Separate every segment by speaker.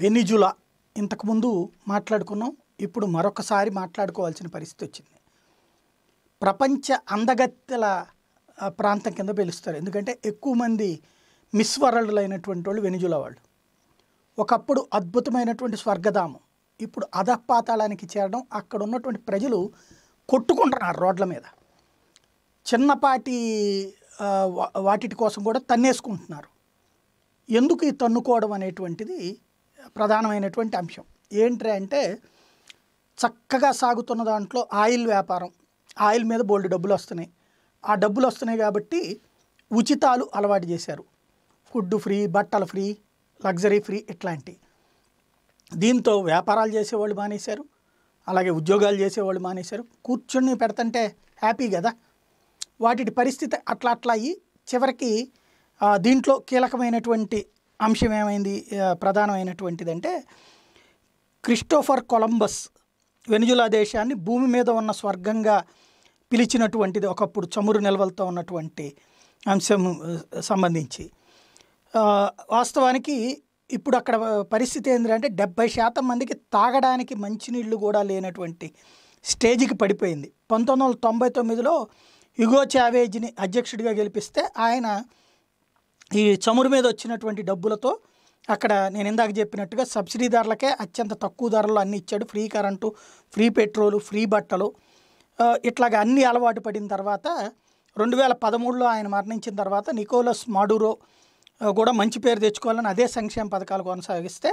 Speaker 1: Venezuela ఇంతకుముందు మాట్లాడుకున్నాం ఇప్పుడు మరొకసారి మాట్లాడుకోవాల్సిన పరిస్థితి వచ్చింది ప్రపంచ అందగత్తెల ప్రాంతం కింద పిలుస్తారు ఎందుకంటే ఎక్కువ మంది మిస్ వరల్డ్లు అయినటువంటి వాళ్ళు వెనిజులా వాళ్ళు ఒకప్పుడు అద్భుతమైనటువంటి స్వర్గధామం ఇప్పుడు అధపాతాళానికి చేరడం అక్కడ ఉన్నటువంటి ప్రజలు కొట్టుకుంటున్నారు రోడ్ల మీద చిన్నపాటి వాటి కోసం కూడా తన్నేసుకుంటున్నారు ఎందుకు ఈ తన్నుకోవడం అనేటువంటిది ప్రధానమైనటువంటి అంశం ఏంటి అంటే చక్కగా సాగుతున్న దాంట్లో ఆయిల్ వ్యాపారం ఆయిల్ మీద బోల్డ్ డబ్బులు వస్తున్నాయి ఆ డబ్బులు వస్తున్నాయి కాబట్టి ఉచితాలు అలవాటు చేశారు ఫుడ్ ఫ్రీ బట్టలు ఫ్రీ లగ్జరీ ఫ్రీ ఇట్లాంటివి దీంతో వ్యాపారాలు చేసేవాళ్ళు మానేశారు అలాగే ఉద్యోగాలు చేసేవాళ్ళు మానేశారు కూర్చొని పెడతంటే హ్యాపీ కదా వాటి పరిస్థితి అట్లా అట్లా అయ్యి చివరికి దీంట్లో కీలకమైనటువంటి అంశం ఏమైంది ప్రధానమైనటువంటిదంటే క్రిస్టోఫర్ కొలంబస్ వెనుజులా దేశాన్ని భూమి మీద ఉన్న స్వర్గంగా పిలిచినటువంటిది ఒకప్పుడు చమురు నిల్వలతో ఉన్నటువంటి అంశం సంబంధించి వాస్తవానికి ఇప్పుడు అక్కడ పరిస్థితి ఏంటంటే డెబ్బై శాతం మందికి తాగడానికి మంచినీళ్ళు కూడా లేనటువంటి స్టేజ్కి పడిపోయింది పంతొమ్మిది వందల తొంభై తొమ్మిదిలో యుగో చావేజ్ని అధ్యక్షుడిగా గెలిపిస్తే ఆయన ఈ చమురు మీద వచ్చినటువంటి డబ్బులతో అక్కడ నేను ఇందాక చెప్పినట్టుగా సబ్సిడీ ధరలకే అత్యంత తక్కువ ధరలో అన్ని ఇచ్చాడు free current free petrol free బట్టలు ఇట్లాగ అన్ని అలవాటు పడిన తర్వాత రెండు వేల పదమూడులో ఆయన మరణించిన తర్వాత నికోలస్ మాడురో కూడా మంచి పేరు తెచ్చుకోవాలని అదే సంక్షేమ పథకాలు కొనసాగిస్తే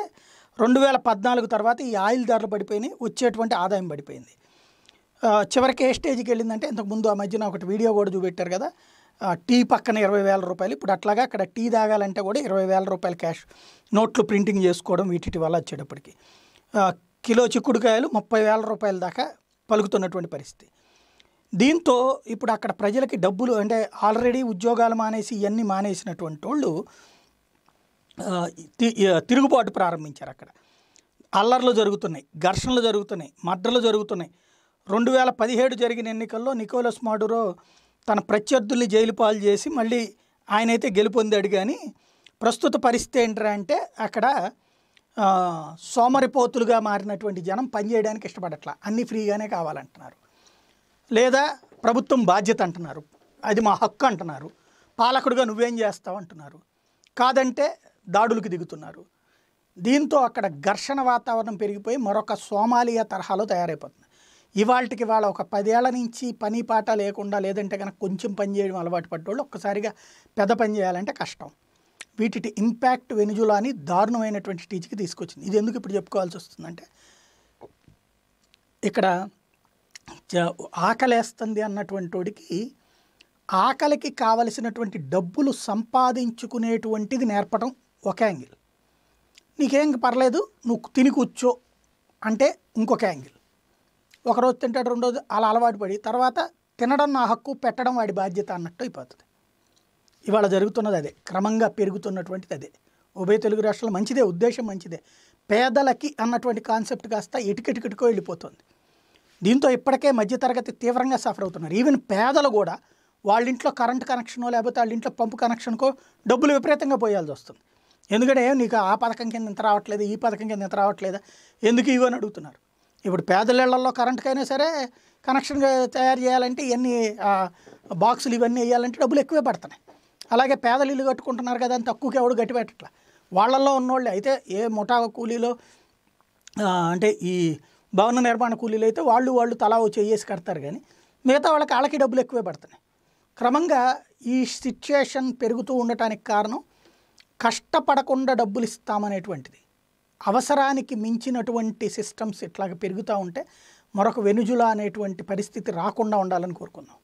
Speaker 1: రెండు వేల పద్నాలుగు తర్వాత ఈ ఆయిల్ ధరలు పడిపోయినాయి వచ్చేటువంటి ఆదాయం పడిపోయింది చివరికి ఏ స్టేజ్కి వెళ్ళిందంటే ఇంతకుముందు ఆ మధ్యన ఒకటి వీడియో కూడా చూపెట్టారు కదా టీ పక్కన ఇరవై వేల రూపాయలు ఇప్పుడు అట్లాగా అక్కడ టీ తాగాలంటే కూడా ఇరవై వేల రూపాయలు క్యాష్ నోట్లు ప్రింటింగ్ చేసుకోవడం వీటి వల్ల వచ్చేటప్పటికి కిలో చిక్కుడుకాయలు ముప్పై వేల రూపాయల దాకా పలుకుతున్నటువంటి పరిస్థితి దీంతో ఇప్పుడు అక్కడ ప్రజలకి డబ్బులు అంటే ఆల్రెడీ ఉద్యోగాలు మానేసి ఇవన్నీ మానేసినటువంటి వాళ్ళు తిరుగుబాటు ప్రారంభించారు అక్కడ అల్లర్లు జరుగుతున్నాయి ఘర్షణలు జరుగుతున్నాయి మర్డర్లు జరుగుతున్నాయి రెండు వేల పదిహేడు జరిగిన ఎన్నికల్లో నికోలస్ మాడురో తన ప్రత్యర్థుల్ని జైలు పాలు చేసి మళ్ళీ ఆయనైతే గెలుపొందాడు కానీ ప్రస్తుత పరిస్థితి ఏంటరా అంటే అక్కడ సోమరిపోతులుగా మారినటువంటి జనం పనిచేయడానికి ఇష్టపడట్ల అన్నీ ఫ్రీగానే కావాలంటున్నారు లేదా ప్రభుత్వం బాధ్యత అంటున్నారు అది మా హక్కు అంటున్నారు పాలకుడుగా నువ్వేం చేస్తావు అంటున్నారు కాదంటే దాడులకు దిగుతున్నారు దీంతో అక్కడ ఘర్షణ వాతావరణం పెరిగిపోయి మరొక సోమాలియా తరహాలో తయారైపోతుంది ఇవాళకి వాళ్ళ ఒక పదేళ్ల నుంచి పని పాట లేకుండా లేదంటే కనుక కొంచెం పని చేయడం అలవాటు పడ్డవాళ్ళు ఒక్కసారిగా పెద్ద పని చేయాలంటే కష్టం వీటి ఇంపాక్ట్ వెనుజులా అని దారుణమైనటువంటి టీచ్కి తీసుకొచ్చింది ఇది ఎందుకు ఇప్పుడు చెప్పుకోవాల్సి వస్తుందంటే ఇక్కడ ఆకలేస్తుంది అన్నటువంటి వాడికి ఆకలికి కావలసినటువంటి డబ్బులు సంపాదించుకునేటువంటిది నేర్పడం ఒక యాంగిల్ నీకేం పర్లేదు నువ్వు తిని కూర్చో అంటే ఇంకొక యాంగిల్ ఒకరోజు తింటాడు రెండు రోజు అలా అలవాటు పడి తర్వాత తినడం నా హక్కు పెట్టడం వాడి బాధ్యత అన్నట్టు అయిపోతుంది ఇవాళ జరుగుతున్నది అదే క్రమంగా పెరుగుతున్నటువంటిది అదే ఉభయ తెలుగు రాష్ట్రాలు మంచిదే ఉద్దేశం మంచిదే పేదలకి అన్నటువంటి కాన్సెప్ట్ కాస్త ఇటుకిటికిటికో వెళ్ళిపోతుంది దీంతో ఇప్పటికే మధ్యతరగతి తీవ్రంగా సఫర్ అవుతున్నారు ఈవెన్ పేదలు కూడా వాళ్ళ ఇంట్లో కరెంట్ కనెక్షనో లేకపోతే వాళ్ళ ఇంట్లో పంపు కనెక్షన్కో డబ్బులు విపరీతంగా పోయాల్సి వస్తుంది ఎందుకంటే నీకు ఆ పథకం కింద ఇంత రావట్లేదు ఈ పథకం కింద ఇంత రావట్లేదా ఎందుకు ఇవి అని అడుగుతున్నారు ఇప్పుడు పేదలీళ్లలో కరెంట్కైనా సరే కనెక్షన్ తయారు చేయాలంటే ఇవన్నీ బాక్సులు ఇవన్నీ వేయాలంటే డబ్బులు ఎక్కువే పడుతున్నాయి అలాగే పేదలు ఇల్లు కట్టుకుంటున్నారు కదా అని తక్కువకి ఎవడు గట్టి పెట్టట్లా వాళ్ళల్లో ఉన్నోళ్ళు అయితే ఏ ముఠా కూలీలో అంటే ఈ భవన నిర్మాణ కూలీలు అయితే వాళ్ళు వాళ్ళు తలా చేసి కడతారు కానీ మిగతా వాళ్ళకి వాళ్ళకి డబ్బులు ఎక్కువే పడుతున్నాయి క్రమంగా ఈ సిచ్యుయేషన్ పెరుగుతూ ఉండటానికి కారణం కష్టపడకుండా డబ్బులు ఇస్తామనేటువంటిది అవసరానికి మించినటువంటి సిస్టమ్స్ ఇట్లాగ పెరుగుతూ ఉంటే మరొక వెనుజులా అనేటువంటి పరిస్థితి రాకుండా ఉండాలని కోరుకుందాం